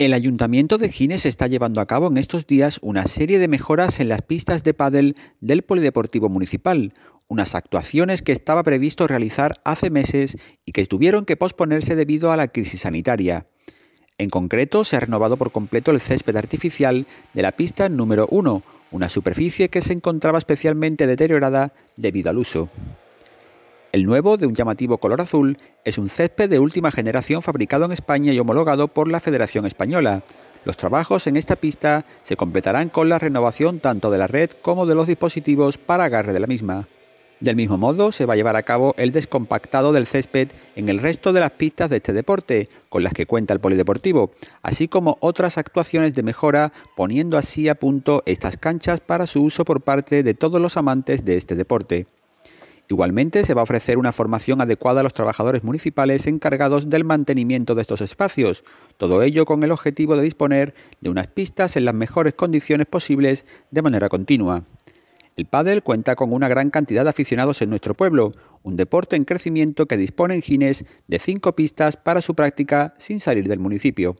El Ayuntamiento de Gines está llevando a cabo en estos días una serie de mejoras en las pistas de pádel del Polideportivo Municipal, unas actuaciones que estaba previsto realizar hace meses y que tuvieron que posponerse debido a la crisis sanitaria. En concreto, se ha renovado por completo el césped artificial de la pista número 1, una superficie que se encontraba especialmente deteriorada debido al uso. El nuevo, de un llamativo color azul, es un césped de última generación fabricado en España y homologado por la Federación Española. Los trabajos en esta pista se completarán con la renovación tanto de la red como de los dispositivos para agarre de la misma. Del mismo modo, se va a llevar a cabo el descompactado del césped en el resto de las pistas de este deporte, con las que cuenta el Polideportivo, así como otras actuaciones de mejora, poniendo así a punto estas canchas para su uso por parte de todos los amantes de este deporte. Igualmente, se va a ofrecer una formación adecuada a los trabajadores municipales encargados del mantenimiento de estos espacios, todo ello con el objetivo de disponer de unas pistas en las mejores condiciones posibles de manera continua. El pádel cuenta con una gran cantidad de aficionados en nuestro pueblo, un deporte en crecimiento que dispone en Gines de cinco pistas para su práctica sin salir del municipio.